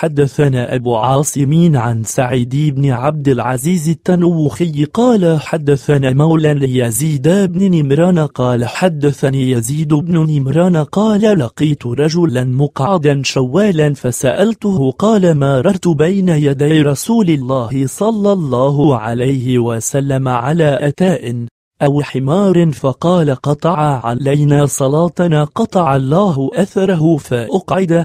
حدثنا أبو عاصم عن سعيد بن عبد العزيز التنوخي قال حدثنا مولى ليزيد بن نمران قال حدثني يزيد بن نمران قال لقيت رجلا مقعدا شوالا فسألته قال مررت بين يدي رسول الله صلى الله عليه وسلم على أتاء أو حمار فقال قطع علينا صلاتنا قطع الله أثره فأقعد